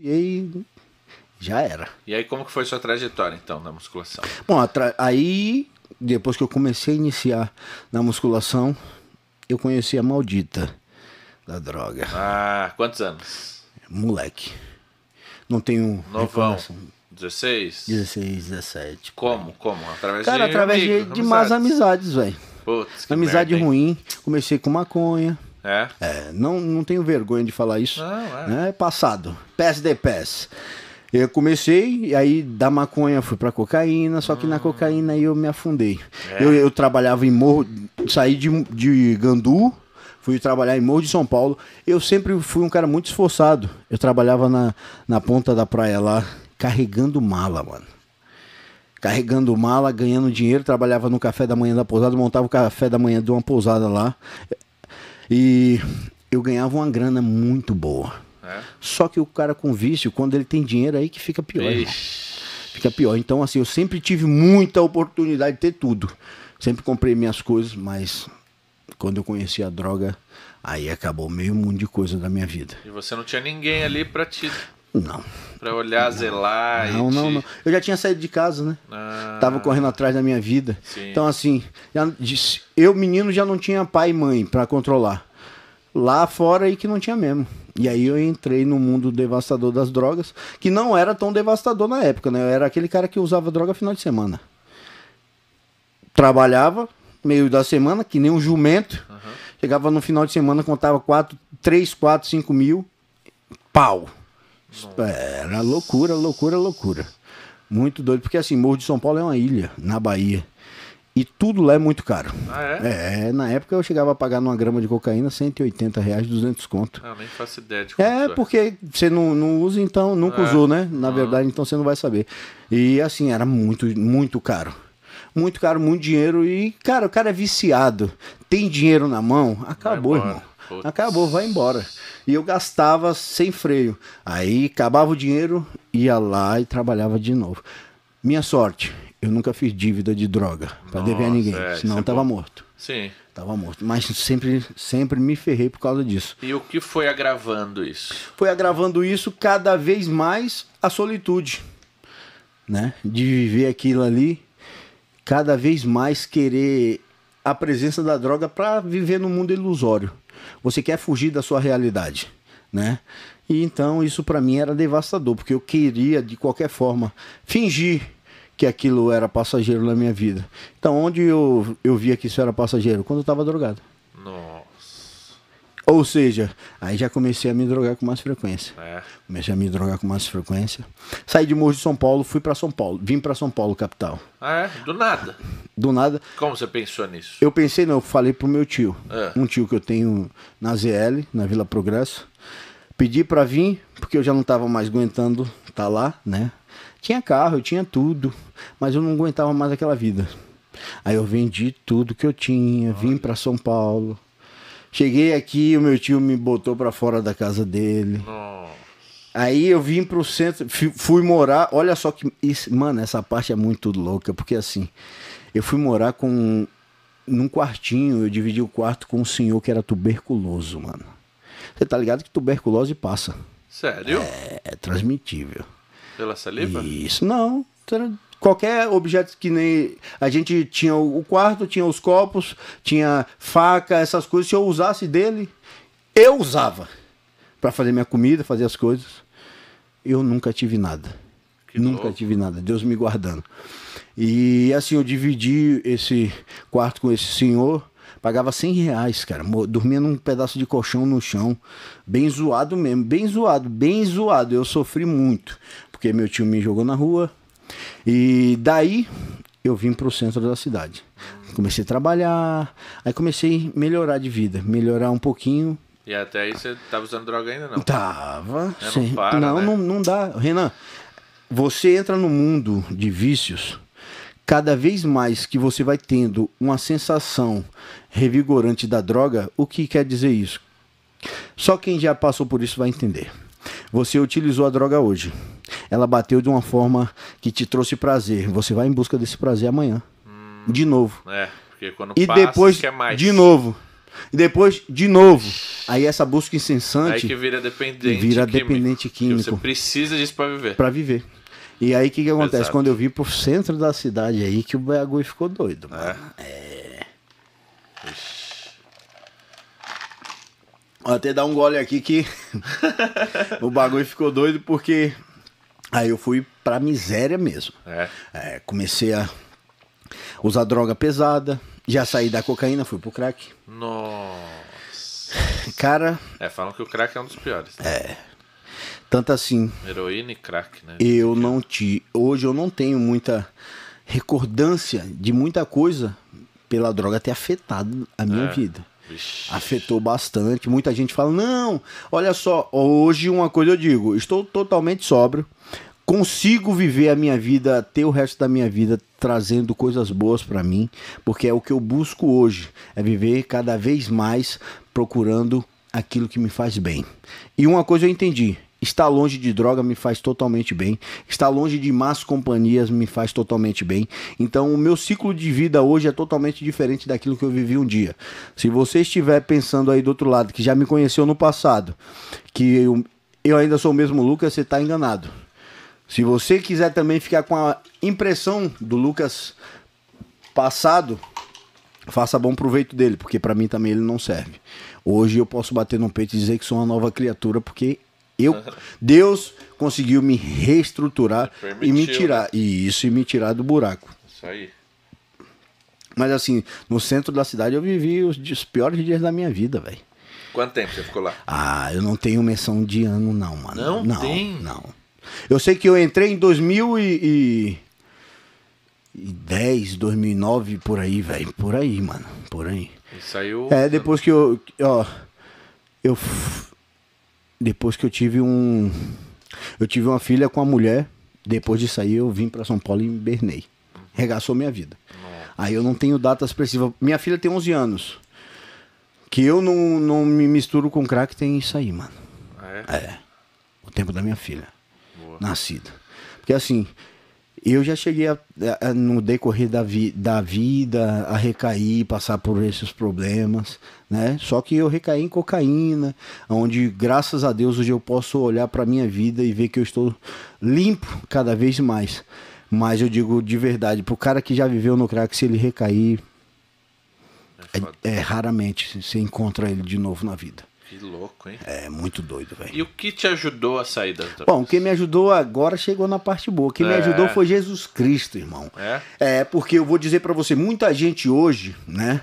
E aí já era. E aí como que foi sua trajetória então na musculação? Bom, aí depois que eu comecei a iniciar na musculação, eu conheci a maldita da droga. Ah, quantos anos? Moleque. Não tenho Novão. 16? 16, 17. Como? Como? Através Cara, de através amigo, de, de más amizades, velho. Amizade merda, ruim. Comecei com maconha. É. é não, não tenho vergonha de falar isso. Não, é. é. passado. Pés de pés. Eu comecei, e aí da maconha fui pra cocaína, só que hum. na cocaína eu me afundei. É. Eu, eu trabalhava em morro, saí de, de Gandu, fui trabalhar em Morro de São Paulo. Eu sempre fui um cara muito esforçado. Eu trabalhava na, na ponta da praia lá, carregando mala, mano. Carregando mala, ganhando dinheiro, trabalhava no café da manhã da pousada, montava o café da manhã de uma pousada lá. E eu ganhava uma grana muito boa. É? Só que o cara com vício, quando ele tem dinheiro é aí que fica pior. Fica pior. Então, assim, eu sempre tive muita oportunidade de ter tudo. Sempre comprei minhas coisas, mas quando eu conheci a droga, aí acabou meio mundo de coisa da minha vida. E você não tinha ninguém ali pra te não. Pra olhar, não, zelar não, e. Não, te... não, Eu já tinha saído de casa, né? Ah, Tava correndo atrás da minha vida. Sim. Então, assim, disse, eu, menino, já não tinha pai e mãe para controlar. Lá fora aí que não tinha mesmo. E aí eu entrei no mundo devastador das drogas, que não era tão devastador na época, né? Eu era aquele cara que usava droga final de semana. Trabalhava, meio da semana, que nem um jumento. Uhum. Chegava no final de semana, contava quatro, 3, 4, 5 mil. Pau! Nossa. Era loucura, loucura, loucura. Muito doido, porque assim, Morro de São Paulo é uma ilha na Bahia. E tudo lá é muito caro. Ah, é? é? na época eu chegava a pagar numa grama de cocaína 180 reais, 200 conto. Ah, nem faço ideia de é, é, porque você não, não usa, então nunca é. usou, né? Na verdade, então você não vai saber. E assim, era muito, muito caro. Muito caro, muito dinheiro. E, cara, o cara é viciado. Tem dinheiro na mão, acabou, irmão Putz. Acabou, vai embora. E eu gastava sem freio. Aí acabava o dinheiro, ia lá e trabalhava de novo. Minha sorte, eu nunca fiz dívida de droga para dever a ninguém, é, senão tava morto. Sim. Tava morto, mas sempre sempre me ferrei por causa disso. E o que foi agravando isso? Foi agravando isso cada vez mais a solitude, né? De viver aquilo ali, cada vez mais querer a presença da droga para viver num mundo ilusório você quer fugir da sua realidade, né? E então isso para mim era devastador, porque eu queria de qualquer forma fingir que aquilo era passageiro na minha vida. Então onde eu, eu via que isso era passageiro? Quando eu estava drogado. Nossa. Ou seja, aí já comecei a me drogar com mais frequência. É. Comecei a me drogar com mais frequência. Saí de Morro de São Paulo, fui para São Paulo. Vim para São Paulo, capital. Ah, é? Do nada? Do nada. Como você pensou nisso? Eu pensei, não. Eu falei pro meu tio. É. Um tio que eu tenho na ZL, na Vila Progresso. Pedi para vir, porque eu já não tava mais aguentando estar tá lá, né? Tinha carro, eu tinha tudo. Mas eu não aguentava mais aquela vida. Aí eu vendi tudo que eu tinha, vim para São Paulo Cheguei aqui, o meu tio me botou para fora da casa dele. Aí eu vim pro centro, fui morar. Olha só que. Isso, mano, essa parte é muito louca, porque assim, eu fui morar com. Num quartinho, eu dividi o quarto com um senhor que era tuberculoso, mano. Você tá ligado que tuberculose passa. Sério? É, é transmitível. Pela saliva? Isso, não qualquer objeto que nem a gente tinha o quarto, tinha os copos, tinha faca, essas coisas, se eu usasse dele, eu usava para fazer minha comida, fazer as coisas. Eu nunca tive nada. Que nunca louco. tive nada, Deus me guardando. E assim, eu dividi esse quarto com esse senhor, pagava 100 reais, cara. Dormia num pedaço de colchão no chão, bem zoado mesmo, bem zoado, bem zoado. Eu sofri muito, porque meu tio me jogou na rua, e daí eu vim para o centro da cidade. Comecei a trabalhar, aí comecei a melhorar de vida, melhorar um pouquinho. E até aí você tava tá usando droga ainda não? Tava. É, para, não, né? não, não dá. Renan, você entra no mundo de vícios cada vez mais que você vai tendo uma sensação revigorante da droga, o que quer dizer isso? Só quem já passou por isso vai entender. Você utilizou a droga hoje ela bateu de uma forma que te trouxe prazer. Você vai em busca desse prazer amanhã. Hum, de novo. É, porque quando e passa, depois, quer mais. De novo. E depois, de novo. Aí essa busca incessante. Aí que vira dependente. Vira químico, dependente químico. Você precisa disso para viver. Para viver. E aí o que, que acontece? Exato. Quando eu vim pro centro da cidade aí, que o bagulho ficou doido, é. mano. É. é. Vou até dar um gole aqui que o bagulho ficou doido porque Aí eu fui pra miséria mesmo. É. É, comecei a usar droga pesada, já saí da cocaína, fui pro crack. Nossa. Cara. É, falam que o crack é um dos piores. Né? É. Tanto assim. Heroína e crack, né? Eu não te. Hoje eu não tenho muita recordância de muita coisa pela droga ter afetado a minha é. vida. Vixe. afetou bastante. Muita gente fala: não, olha só, hoje uma coisa eu digo, estou totalmente sóbrio, consigo viver a minha vida, ter o resto da minha vida trazendo coisas boas para mim, porque é o que eu busco hoje, é viver cada vez mais procurando aquilo que me faz bem. E uma coisa eu entendi: Estar longe de droga me faz totalmente bem. Estar longe de más companhias me faz totalmente bem. Então, o meu ciclo de vida hoje é totalmente diferente daquilo que eu vivi um dia. Se você estiver pensando aí do outro lado, que já me conheceu no passado, que eu, eu ainda sou o mesmo Lucas, você está enganado. Se você quiser também ficar com a impressão do Lucas passado, faça bom proveito dele, porque para mim também ele não serve. Hoje eu posso bater no peito e dizer que sou uma nova criatura, porque eu, Deus conseguiu me reestruturar e me tirar. E né? isso, e me tirar do buraco. Isso aí. Mas assim, no centro da cidade eu vivi os, os piores dias da minha vida, velho. Quanto tempo você ficou lá? Ah, eu não tenho menção de ano, não, mano. Não, não tem? Não. Eu sei que eu entrei em 2010, 2009, por aí, velho. Por aí, mano. Por aí. E saiu. É, depois que eu. Ó. Eu. Depois que eu tive um. Eu tive uma filha com uma mulher. Depois disso aí eu vim para São Paulo e invernei Regaçou minha vida. Aí eu não tenho datas expressiva Minha filha tem 11 anos. Que eu não, não me misturo com crack tem isso aí, mano. Ah, é? é? O tempo da minha filha. Boa. Nascida. Porque assim, eu já cheguei a, a, no decorrer da, vi, da vida a recair, passar por esses problemas, né? Só que eu recaí em cocaína, onde graças a Deus hoje eu posso olhar para minha vida e ver que eu estou limpo cada vez mais. Mas eu digo de verdade, pro cara que já viveu no crack, se ele recair, é, é, é, raramente se encontra ele de novo na vida. Que louco, hein? É, muito doido, velho. E o que te ajudou a sair das drogas? Bom, quem me ajudou agora chegou na parte boa. Quem é. me ajudou foi Jesus Cristo, irmão. É? É, porque eu vou dizer para você, muita gente hoje, né,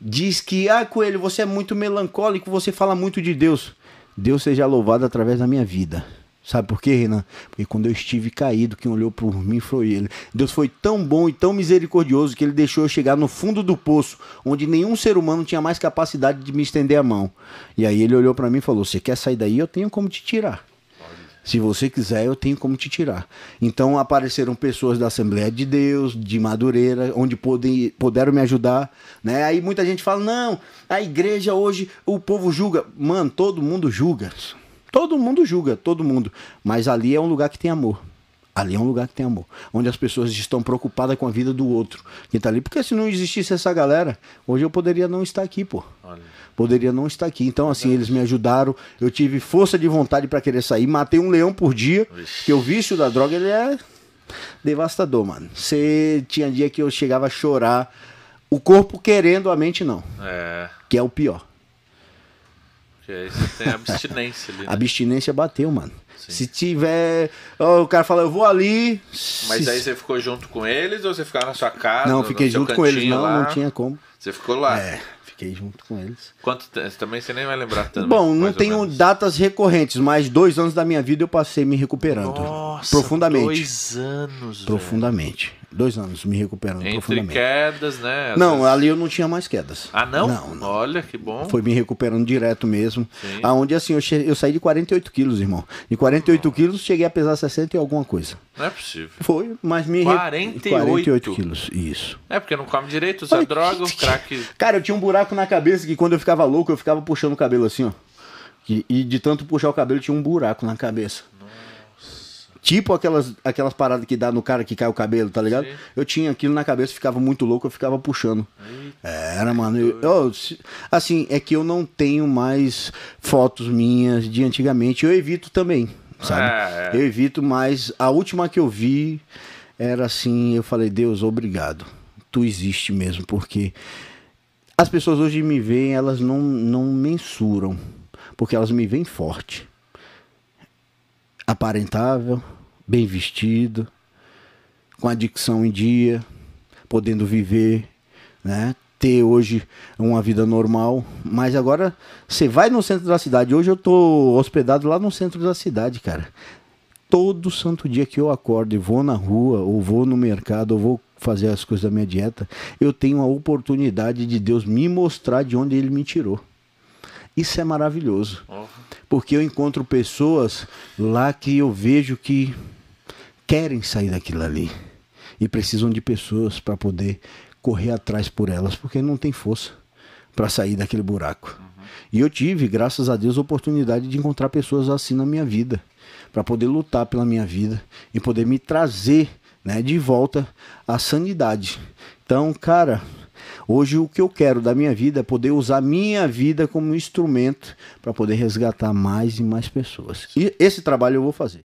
diz que, ah, Coelho, você é muito melancólico, você fala muito de Deus. Deus seja louvado através da minha vida. Sabe por quê, Renan? Porque quando eu estive caído, quem olhou por mim foi ele. Deus foi tão bom e tão misericordioso que ele deixou eu chegar no fundo do poço, onde nenhum ser humano tinha mais capacidade de me estender a mão. E aí ele olhou para mim e falou: "Você quer sair daí? Eu tenho como te tirar." Se você quiser, eu tenho como te tirar. Então apareceram pessoas da Assembleia de Deus, de Madureira, onde podem, puderam me ajudar. Né? Aí muita gente fala: não, a igreja hoje, o povo julga. Mano, todo mundo julga. Todo mundo julga, todo mundo. Mas ali é um lugar que tem amor. Ali é um lugar que tem amor. Onde as pessoas estão preocupadas com a vida do outro. Que tá ali. Porque se não existisse essa galera, hoje eu poderia não estar aqui, pô. Poderia não estar aqui. Então, assim, eles me ajudaram. Eu tive força de vontade para querer sair. Matei um leão por dia. Que o vício da droga, ele é devastador, mano. Você tinha dia que eu chegava a chorar. O corpo querendo, a mente não. É. Que é o pior você tem abstinência ali. Né? abstinência bateu, mano. Sim. Se tiver. o cara fala, eu vou ali. Mas se... aí você ficou junto com eles ou você ficava na sua casa? Não, fiquei junto com eles, não, lá. não tinha como. Você ficou lá? É, fiquei junto com eles. Quanto Também você nem vai lembrar tanto. Bom, não tenho datas recorrentes, mas dois anos da minha vida eu passei me recuperando. Nossa, profundamente. Dois anos. Profundamente. Velho. Dois anos me recuperando Entre profundamente. quedas, né? Não, vezes... ali eu não tinha mais quedas. Ah, não? não? não? Olha, que bom. Foi me recuperando direto mesmo. Sim. Aonde, assim, eu, che... eu saí de 48 quilos, irmão. De 48 quilos, cheguei a pesar 60 e alguma coisa. Não é possível. Foi, mas me... 48? 48 quilos, isso. É, porque não come direito, usa Olha, droga, o crack... Cara, eu tinha um buraco na cabeça que quando eu ficava louco, eu ficava puxando o cabelo assim, ó. e de tanto puxar o cabelo, tinha um buraco na cabeça. Tipo aquelas, aquelas paradas que dá no cara que cai o cabelo, tá ligado? Sim. Eu tinha aquilo na cabeça, ficava muito louco, eu ficava puxando. Eita, Era, mano. Eu, eu, assim, é que eu não tenho mais fotos minhas de antigamente. Eu evito também, sabe? É, é. Eu evito, mas a última que eu vi era assim, eu falei, Deus, obrigado. Tu existe mesmo, porque as pessoas hoje me veem, elas não, não mensuram, porque elas me veem forte aparentável, bem vestido, com a dicção em dia, podendo viver, né? ter hoje uma vida normal, mas agora você vai no centro da cidade. Hoje eu tô hospedado lá no centro da cidade, cara. Todo santo dia que eu acordo e vou na rua, ou vou no mercado, ou vou fazer as coisas da minha dieta, eu tenho a oportunidade de Deus me mostrar de onde ele me tirou. Isso é maravilhoso. Porque eu encontro pessoas lá que eu vejo que querem sair daquilo ali e precisam de pessoas para poder correr atrás por elas, porque não tem força para sair daquele buraco. Uhum. E eu tive, graças a Deus, a oportunidade de encontrar pessoas assim na minha vida, para poder lutar pela minha vida e poder me trazer né, de volta à sanidade. Então, cara, Hoje o que eu quero da minha vida é poder usar minha vida como instrumento para poder resgatar mais e mais pessoas. E esse trabalho eu vou fazer.